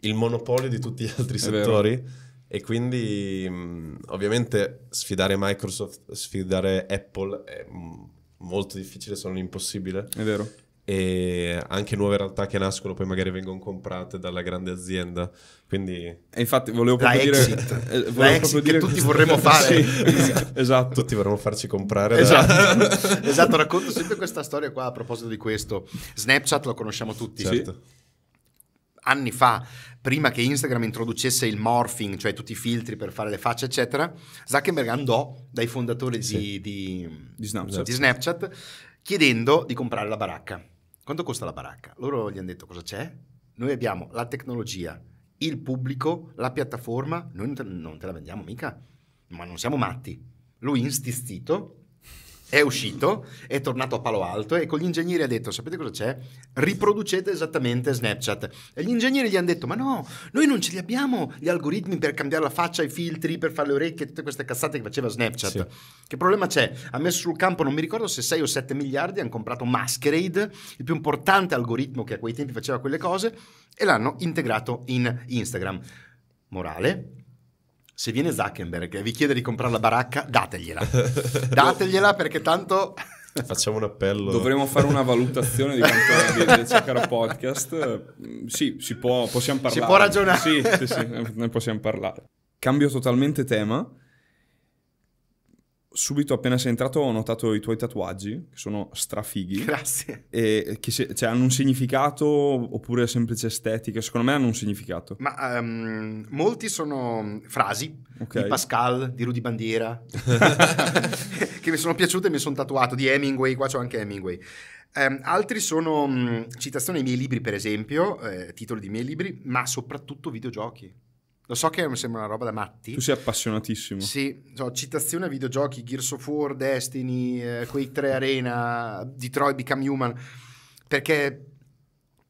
C: il monopolio di tutti gli altri è settori. Vero e quindi mm, ovviamente sfidare Microsoft, sfidare Apple è mm, molto difficile, se non impossibile. È vero. E anche nuove realtà che nascono poi magari vengono comprate dalla grande azienda. Quindi... E infatti volevo proprio la dire... Exit. Eh, volevo la proprio dire che tutti vorremmo fare. sì, esatto. Tutti vorremmo farci comprare. Esatto. Da... esatto, racconto
A: sempre questa storia qua a proposito di questo. Snapchat lo conosciamo tutti. Certo. Sì? anni fa, prima che Instagram introducesse il morphing, cioè tutti i filtri per fare le facce, eccetera, Zuckerberg andò dai fondatori sì. di, di, di, Snapchat. di Snapchat chiedendo di comprare la baracca. Quanto costa la baracca? Loro gli hanno detto cosa c'è? Noi abbiamo la tecnologia, il pubblico, la piattaforma, noi non te, non te la vendiamo mica, ma non siamo matti. Lui instistito è uscito, è tornato a Palo Alto e con gli ingegneri ha detto, sapete cosa c'è? Riproducete esattamente Snapchat. E gli ingegneri gli hanno detto, ma no, noi non ce li abbiamo gli algoritmi per cambiare la faccia, i filtri, per fare le orecchie, tutte queste cazzate che faceva Snapchat. Sì. Che problema c'è? Ha messo sul campo, non mi ricordo se 6 o 7 miliardi, hanno comprato Masquerade, il più importante algoritmo che a quei tempi faceva quelle cose, e l'hanno integrato in Instagram. Morale, se viene mm. Zuckerberg e vi chiede di comprare la baracca, dategliela. dategliela perché tanto... Facciamo un appello. Dovremmo fare una valutazione di quanto è
B: Ceccara Podcast. Mm, sì, si può, possiamo parlare. Si può ragionare. Sì, sì, sì, ne possiamo parlare. Cambio totalmente tema subito appena sei entrato ho notato i tuoi tatuaggi, che sono strafighi. Grazie. E che se, cioè, hanno un significato oppure semplice estetica? Secondo me hanno un significato.
A: Ma um, molti sono frasi okay. di Pascal, di Rudy Bandiera, che mi sono piaciute e mi sono tatuato, di Hemingway, qua c'ho anche Hemingway. Um, altri sono um, citazioni ai miei libri, per esempio, eh, titoli di miei libri, ma soprattutto videogiochi. Lo so che mi sembra una roba da matti. Tu sei appassionatissimo. Sì, so, citazione a videogiochi, Gears of War, Destiny, eh, quei tre Arena, Detroit Become Human, perché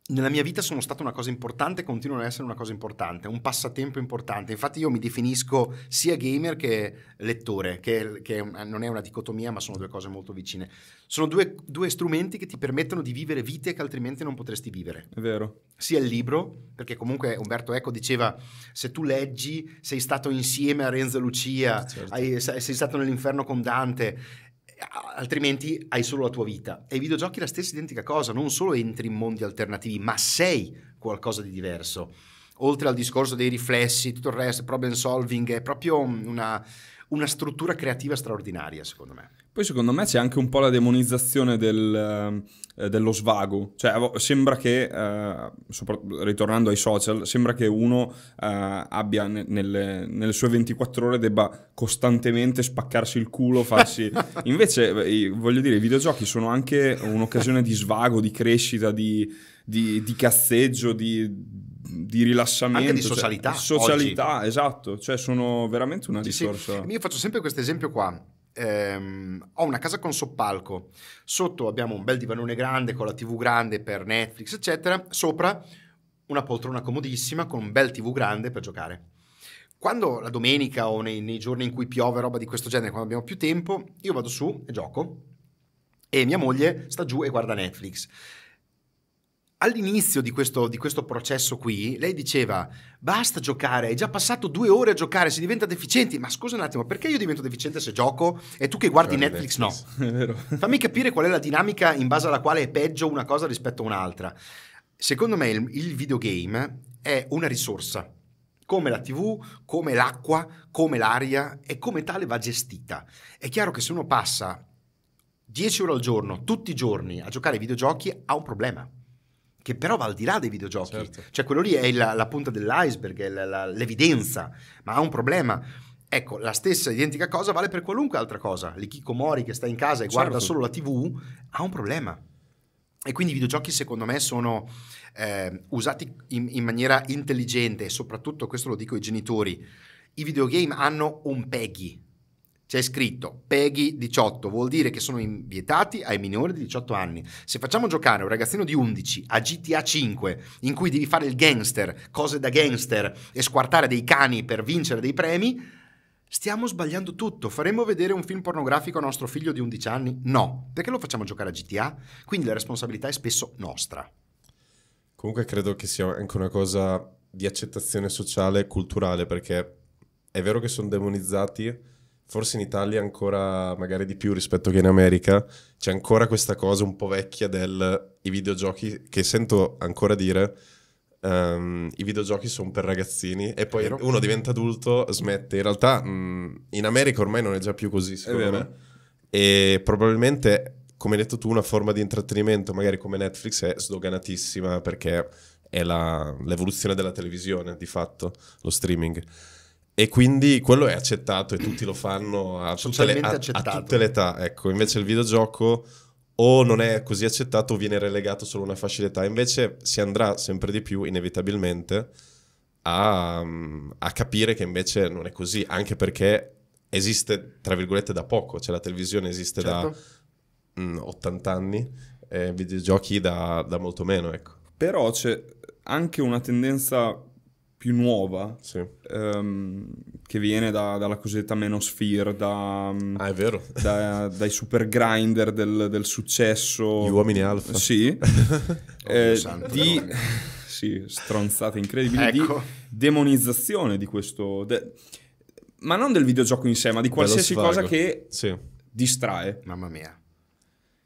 A: nella mia vita sono stata una cosa importante e continuano ad essere una cosa importante, un passatempo importante. Infatti io mi definisco sia gamer che lettore, che, che non è una dicotomia ma sono due cose molto vicine. Sono due, due, strumenti che ti permettono di vivere vite che altrimenti non potresti vivere. È vero. Sia il libro, perché comunque Umberto Eco diceva se tu leggi sei stato insieme a Renzo Lucia, certo. hai, sei stato nell'inferno con Dante altrimenti hai solo la tua vita. E i videogiochi è la stessa identica cosa, non solo entri in mondi alternativi, ma sei qualcosa di diverso. Oltre al discorso dei riflessi, tutto il resto, problem solving, è proprio una, una struttura creativa straordinaria, secondo me.
B: Poi secondo me c'è anche un po' la demonizzazione del, eh, dello svago, cioè sembra che, eh, sopra- ritornando ai social, sembra che uno eh, abbia ne- nelle, nelle, sue 24 ore debba costantemente spaccarsi il culo, farsi... Invece, eh, voglio dire, i videogiochi sono anche un'occasione di svago, di crescita, di, di, di cazzeggio, di di rilassamento, anche di cioè, socialità. Cioè, socialità, oggi.
A: esatto, cioè sono veramente una sì, risorsa. Sì. Io faccio sempre questo esempio qua ehm, ho una casa con soppalco, sotto abbiamo un bel divanone grande con la tv grande per Netflix, eccetera, sopra una poltrona comodissima con un bel tv grande per giocare. Quando la domenica o nei, nei giorni in cui piove, roba di questo genere, quando abbiamo più tempo, io vado su e gioco e mia moglie sta giù e guarda Netflix all'inizio di questo, di questo, processo qui, lei diceva basta giocare, hai già passato due ore a giocare, si diventa deficienti. Ma scusa un attimo, perché io divento deficiente se gioco e tu che guardi Guarda Netflix, Netflix no? Fammi capire qual è la dinamica in base alla quale è peggio una cosa rispetto a un'altra. Secondo me il, il videogame è una risorsa, come la tv, come l'acqua, come l'aria e come tale va gestita. È chiaro che se uno passa 10 ore al giorno, tutti i giorni, a giocare ai videogiochi, ha un problema che però va al di là dei videogiochi. Certo. Cioè, quello lì è la, la punta dell'iceberg, è la, la, l'evidenza, ma ha un problema. Ecco, la stessa identica cosa vale per qualunque altra cosa. L'Ikiko Mori che sta in casa e certo. guarda solo la TV ha un problema. E quindi i videogiochi, secondo me, sono eh, usati in, in maniera intelligente e soprattutto, questo lo dico ai genitori, i videogame hanno un Peggy, c'è scritto Peggy 18, vuol dire che sono vietati ai minori di 18 anni. Se facciamo giocare un ragazzino di 11 a GTA 5, in cui devi fare il gangster, cose da gangster e squartare dei cani per vincere dei premi, stiamo sbagliando tutto. Faremo vedere un film pornografico a nostro figlio di 11 anni? No, perché lo facciamo giocare a GTA? Quindi la responsabilità è spesso nostra.
C: Comunque credo che sia anche una cosa di accettazione sociale e culturale, perché è vero che sono demonizzati forse in Italia ancora magari di più rispetto che in America, c'è ancora questa cosa un po' vecchia del i videogiochi che sento ancora dire um, i videogiochi sono per ragazzini e poi uno diventa adulto, smette. In realtà mh, mm, in America ormai non è già più così, secondo me. E probabilmente, come hai detto tu, una forma di intrattenimento, magari come Netflix, è sdoganatissima perché è la, l'evoluzione della televisione, di fatto, lo streaming. E quindi quello è accettato e tutti lo fanno a tutte, le, a, a tutte le età. Ecco, invece il videogioco o non è così accettato o viene relegato solo a una fascia d'età. Invece si andrà sempre di più, inevitabilmente, a, a, capire che invece non è così, anche perché esiste, tra virgolette, da poco. Cioè la televisione esiste certo. da mh, 80 anni, eh, videogiochi da, da molto meno, ecco.
B: Però c'è anche una tendenza più nuova sì. um, che viene da, dalla cosiddetta menosphere, da, mm, ah, da, dai super grinder del, del, successo. Gli uomini alfa. Sì, eh, oh, santo, di... sì, stronzate incredibili, ecco. di demonizzazione di questo... De... ma non del videogioco in sé, ma di qualsiasi cosa che sì. distrae. Mamma mia.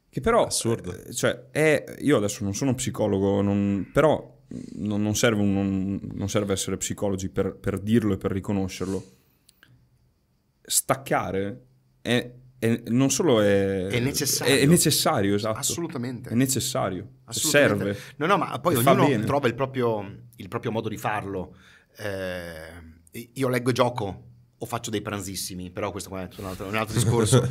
B: Che però... Assurdo. Eh, cioè, è... io adesso non sono psicologo, non... però non, non, serve un, non, serve, essere psicologi per, per, dirlo e per riconoscerlo. Staccare è, è, non solo è, è necessario, è, necessario esatto. Assolutamente. È necessario. Assolutamente. Serve.
A: No, no, ma poi ognuno bene. trova il proprio, il proprio, modo di farlo. Eh, io leggo e gioco o faccio dei pranzissimi, però questo è un altro, un altro discorso.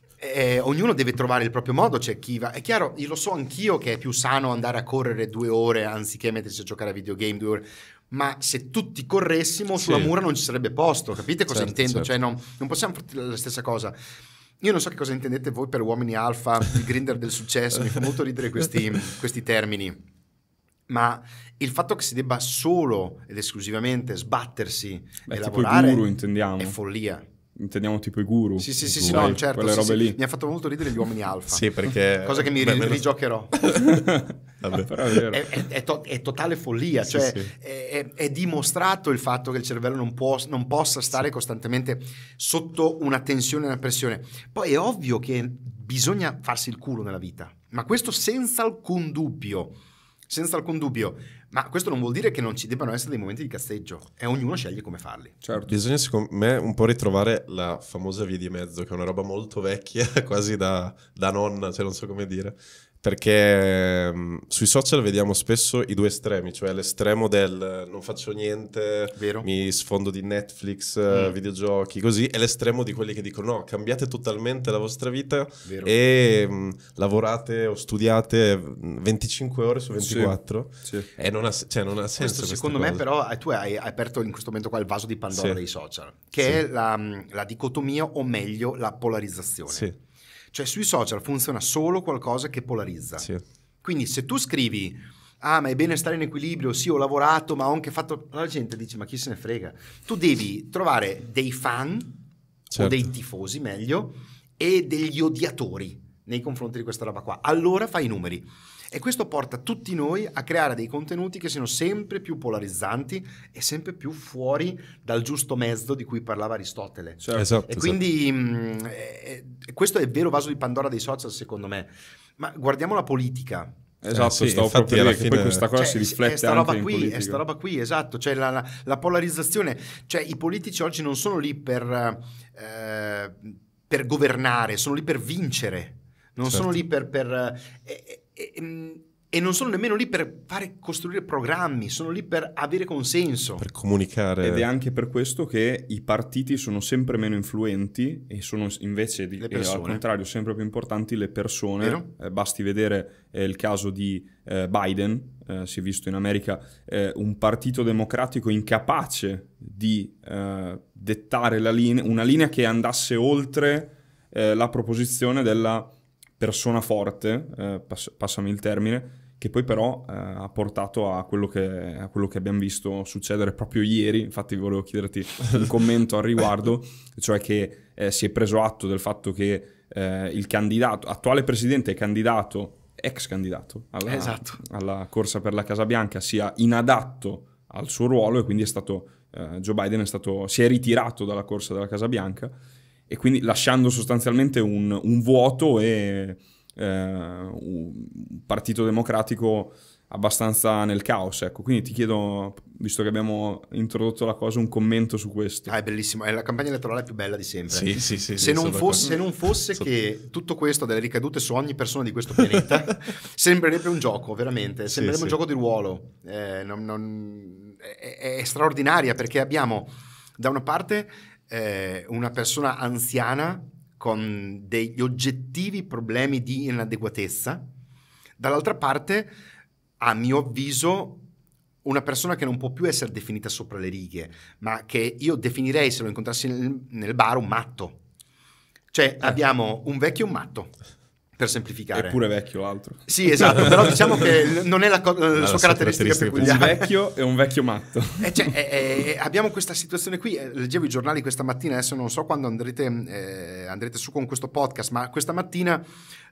A: eh, ognuno deve trovare il proprio modo, c'è cioè chi va. È chiaro, io lo so anch'io che è più sano andare a correre due ore anziché mettersi a giocare a videogame due ore. Ma se tutti corressimo sulla sì. mura non ci sarebbe posto, capite cosa certo, intendo? Certo. Cioè, no, non possiamo fare la stessa cosa. Io non so che cosa intendete voi per uomini alfa, il grinder del successo, mi fa molto ridere questi, questi termini. Ma il fatto che si debba solo ed esclusivamente sbattersi Beh, e lavorare guru, intendiamo. è follia.
B: Intendiamo tipo i guru. Sì, sì, sì, sì no, certo. Quelle robe sì. lì. Mi
A: ha fatto molto ridere gli uomini alfa. sì, perché... Cosa che mi Beh, rigiocherò. Vabbè. Però è, vero. È, è, to- è totale follia. Cioè, è, è, dimostrato il fatto che il cervello non, può, non possa stare costantemente sotto una tensione e una pressione. Poi è ovvio che bisogna farsi il culo nella vita. Ma questo senza alcun dubbio. Senza alcun dubbio ma questo non vuol dire che non ci debbano essere dei momenti di casseggio, e ognuno sceglie come farli. Certo,
C: bisogna secondo me un po' ritrovare la famosa via di mezzo, che è una roba molto vecchia, quasi da, da nonna, cioè non so come dire perché um, sui social vediamo spesso i due estremi, cioè l'estremo del eh, non faccio niente, Vero. mi sfondo di Netflix, eh, mm. videogiochi, così, e l'estremo di quelli che dicono no, cambiate totalmente la vostra vita
A: Vero. e
C: um, lavorate o studiate 25 mm, ore su 24
A: sì. Sì. e non ha, cioè, non ha senso. Questo, secondo cose. me però eh, tu hai, aperto in questo momento qua il vaso di Pandora sì. dei social, che è la, la dicotomia o meglio la polarizzazione. Sì cioè sui social funziona solo qualcosa che polarizza. Sì. Quindi se tu scrivi ah ma è bene stare in equilibrio, sì ho lavorato ma ho anche fatto... La gente dice ma chi se ne frega. Tu devi trovare dei fan certo. o dei tifosi meglio e degli odiatori nei confronti di questa roba qua. Allora fai i numeri. E questo porta tutti noi a creare dei contenuti che siano sempre più polarizzanti e sempre più fuori dal giusto mezzo di cui parlava Aristotele. Certo. Esatto, e quindi esatto. mh, mm, eh, eh, questo è il vero vaso di Pandora dei social, secondo me. Ma guardiamo la politica. Esatto, sì, stavo proprio alla fine... questa cosa cioè, si riflette eh, sta anche roba qui, eh, in Questa roba qui, esatto, cioè la, la, la, polarizzazione, cioè i politici oggi non sono lì per, eh, per governare, sono lì per vincere, non certo. sono lì per... per eh, e, ehm, e non sono nemmeno lì per fare costruire programmi, sono lì per avere consenso. Per
B: comunicare. Ed è anche per questo che i partiti sono sempre meno influenti e sono invece, di, eh, al contrario, sempre più importanti le persone. Eh, basti vedere eh, il caso di eh, Biden, eh, si è visto in America, eh, un partito democratico incapace di dettare line- una linea che andasse oltre la proposizione della persona forte, eh, pass- passami il termine, che poi però eh, ha portato a quello, che, a quello, che, abbiamo visto succedere proprio ieri, infatti volevo chiederti un commento al riguardo, cioè che eh, si è preso atto del fatto che eh, il candidato, attuale presidente e candidato, ex candidato alla, esatto. alla, corsa per la Casa Bianca sia inadatto al suo ruolo e quindi è stato, eh, Joe Biden è stato, si è ritirato dalla corsa della Casa Bianca e quindi lasciando sostanzialmente un, un vuoto e eh, un partito democratico abbastanza nel caos. Ecco. Quindi ti chiedo, visto che abbiamo introdotto la cosa, un commento su
A: questo. Ah, è bellissimo, è la campagna elettorale più bella di sempre. Sì, sì, sì, se, non fosse, se, non fosse, che tutto questo ha delle ricadute su ogni persona di questo pianeta, sembrerebbe un gioco, veramente, sembrerebbe un gioco di ruolo. Eh, non, non, è, è straordinaria perché abbiamo da una parte eh, una persona anziana con degli oggettivi problemi di inadeguatezza, dall'altra parte, a mio avviso, una persona che non può più essere definita sopra le righe, ma che io definirei, se lo incontrassi nel, nel bar, un matto. Cioè, eh. abbiamo un vecchio e un matto per semplificare. Eppure vecchio l'altro. Sì, esatto, però diciamo che non è la, co- eh, la, la sua caratteristica, peculiare. Un vecchio e un vecchio matto. E eh, cioè, e, eh, e, abbiamo questa situazione qui, leggevo i giornali questa mattina, adesso non so quando andrete, eh, andrete su con questo podcast, ma questa mattina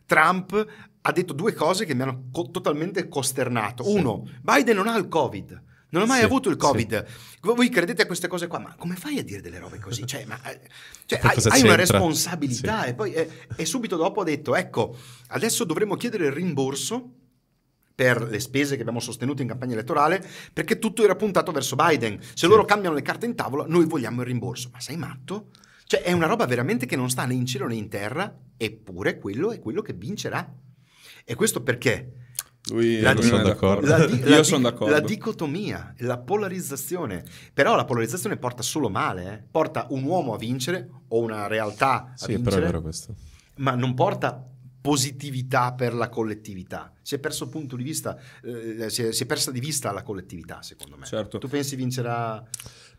A: Trump ha detto due cose che mi hanno co- totalmente costernato. Uno, Biden non ha il Covid non ho mai sì, avuto il covid. Sì. Voi credete a queste cose qua, ma come fai a dire delle robe così? Cioè, ma, eh, cioè, hai, hai una responsabilità sì. e poi... Eh, e subito dopo ha detto, ecco, adesso dovremmo chiedere il rimborso per le spese che abbiamo sostenuto in campagna elettorale, perché tutto era puntato verso Biden. Se loro cambiano le carte in tavola, noi vogliamo il rimborso. Ma sei matto? Cioè, è una roba veramente che non sta né in cielo né in terra, eppure quello è quello che vincerà. E questo perché? Lui la, di- sono d'accordo. La di- la Io di- sono d'accordo. La dicotomia, la polarizzazione. Però la polarizzazione porta solo male, eh? porta un uomo a vincere o una realtà a sì, vincere. Sì, però è vero questo. Ma non porta positività per la collettività. Si è perso il punto di vista, eh, si, è, si, è, persa di vista la collettività, secondo me. Certo. Tu pensi vincerà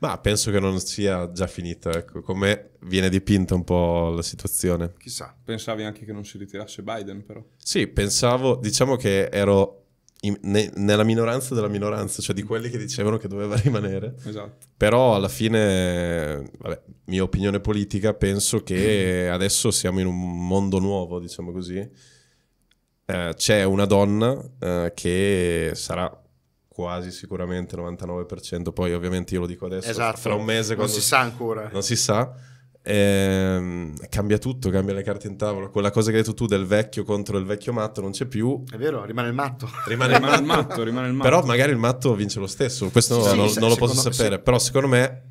C: ma penso che non sia già finita, ecco, come viene dipinta un po' la situazione. Chissà,
A: pensavi anche
B: che non si ritirasse Biden però.
C: Sì, pensavo, diciamo che ero in, ne, nella minoranza della minoranza, cioè di quelli che dicevano che doveva rimanere. Esatto. Però alla fine, vabbè, mia opinione politica, penso che adesso siamo in un mondo nuovo, diciamo così. Eh, c'è una donna eh, che sarà quasi sicuramente 99%, poi ovviamente io lo dico adesso, esatto. fra un mese... Non si sa ancora. Non si sa. Ehm, cambia tutto, cambia le carte in tavola. Quella cosa che hai detto tu del vecchio contro il vecchio matto non c'è più.
A: È vero, rimane il matto. Rimane, rimane il matto, rimane il matto. Però magari
C: il matto vince lo stesso, questo sì, non, sì, non se, lo posso sapere. Sì. Però secondo me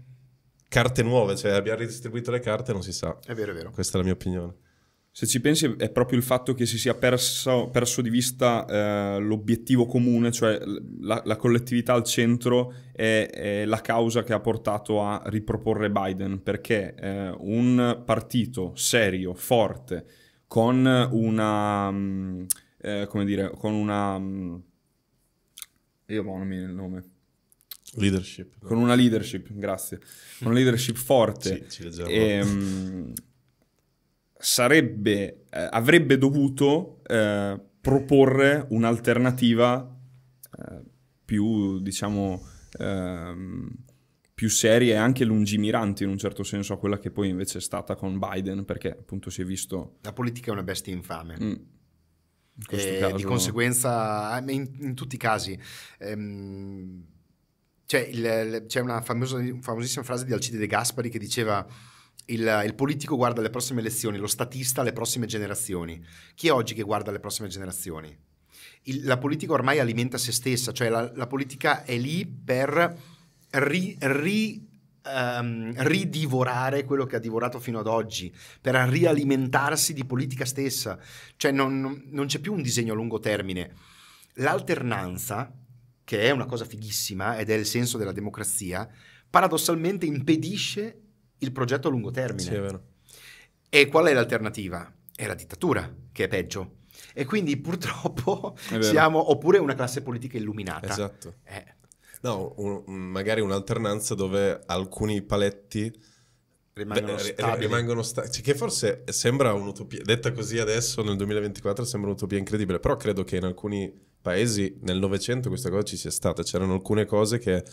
B: carte nuove, cioè abbiamo ridistribuito le carte, non si sa. È vero, è vero.
C: Questa è la mia opinione.
B: Se ci pensi è proprio il fatto che si sia perso, perso di vista eh, l'obiettivo comune, cioè la, la collettività al centro è, è, la causa che ha portato a riproporre Biden, perché eh, un partito serio, forte, con una... Mm, eh, come dire, con una... Mm, io non mi viene il nome. Leadership. Con una leadership, grazie. Con una leadership forte. sì, ci leggiamo. E, ehm, sarebbe, eh, avrebbe dovuto eh, proporre un'alternativa eh, più, diciamo, ehm, più seria e anche lungimirante in un certo senso a quella che poi invece è stata con Biden, perché appunto si è visto...
A: La politica è una bestia infame.
B: Mm. In eh, caso... Di
A: conseguenza, ah, in, in, tutti i casi... Ehm, c'è, cioè il, c'è una famosa, famosissima frase di Alcide De Gaspari che diceva il, il, politico guarda le prossime elezioni, lo statista alle prossime generazioni. Chi è oggi che guarda le prossime generazioni? Il, la politica ormai alimenta se stessa, cioè la, la politica è lì per ri, ri, um, ridivorare quello che ha divorato fino ad oggi, per rialimentarsi di politica stessa. Cioè non, non c'è più un disegno a lungo termine. L'alternanza, che è una cosa fighissima ed è il senso della democrazia, paradossalmente impedisce il progetto a lungo termine. Sì, è vero. E qual è l'alternativa? È la dittatura, che è peggio. E quindi purtroppo siamo, oppure una classe politica illuminata. Esatto. Eh.
C: No, un, magari un'alternanza dove alcuni paletti rimangono beh, stabili. Rimangono sta- cioè che forse sembra un'utopia, detta così adesso nel 2024 sembra un'utopia incredibile, però credo che in alcuni paesi nel Novecento questa cosa ci sia stata, c'erano alcune cose che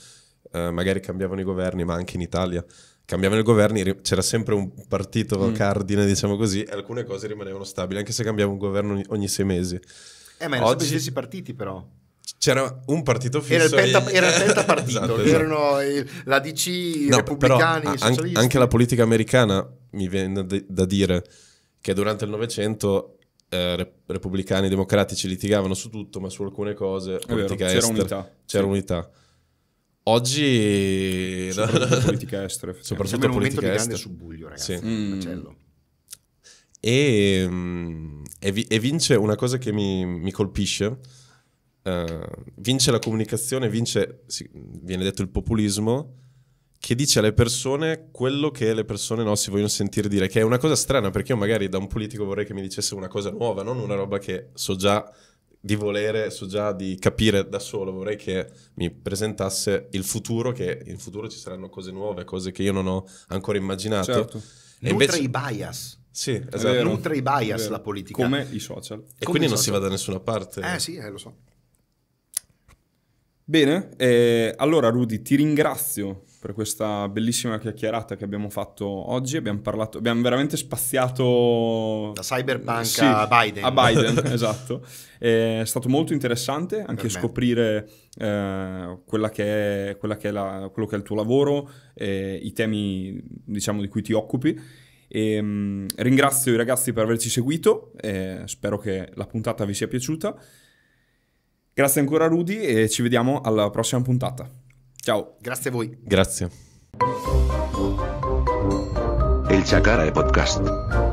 C: eh, magari cambiavano i governi, ma anche in Italia cambiavano i governi, c'era sempre un partito mm. cardine, diciamo così, e alcune cose rimanevano stabili, anche se cambiava un governo ogni, ogni sei mesi. Eh, ma erano Oggi... gli stessi
A: partiti, però.
C: C'era un partito fisso. Era il, penta, pentapartito, esatto, esatto. erano
A: la DC, i no, repubblicani, i socialisti. Anche
C: la politica americana, mi viene da dire, che durante il Novecento eh, repubblicani e democratici litigavano su tutto, ma su alcune cose vero, c'era estera, unità. C'era sì. unità. Oggi... la politica estera. Soprattutto un politica un estera. subbuglio, ragazzi. Sì. Mm. E, mm, e, e, vince una cosa che mi, mi colpisce. Uh, vince la comunicazione, vince, sì, viene detto il populismo, che dice alle persone quello che le persone no, si vogliono sentire dire, che è una cosa strana perché io magari da un politico vorrei che mi dicesse una cosa nuova, non una roba che so già di volere, so già di capire da solo, vorrei che mi presentasse il futuro, che in futuro ci saranno cose nuove, cose che io non ho ancora immaginato. Certo. E Nutre invece... i bias. Sì, esatto. Nutre i bias la
A: politica. Come i social. E Come quindi non si
B: va
C: da nessuna parte. Eh
A: sì, eh, lo so.
B: Bene, eh, allora Rudy, ti ringrazio per questa bellissima chiacchierata che abbiamo fatto oggi. Abbiamo parlato, abbiamo veramente spaziato da cyberpunk sì, a Biden. A Biden, esatto. È stato molto interessante anche scoprire eh, quella che è, quella che è la, quello che è il tuo lavoro, eh, i temi diciamo, di cui ti occupi. E, ehm, mh, ringrazio i ragazzi per averci seguito, eh, spero che la puntata vi sia piaciuta. Grazie ancora Rudy e ci vediamo alla prossima puntata.
A: Ciao. Grazie a voi.
B: Grazie.
C: El Chacara Podcast.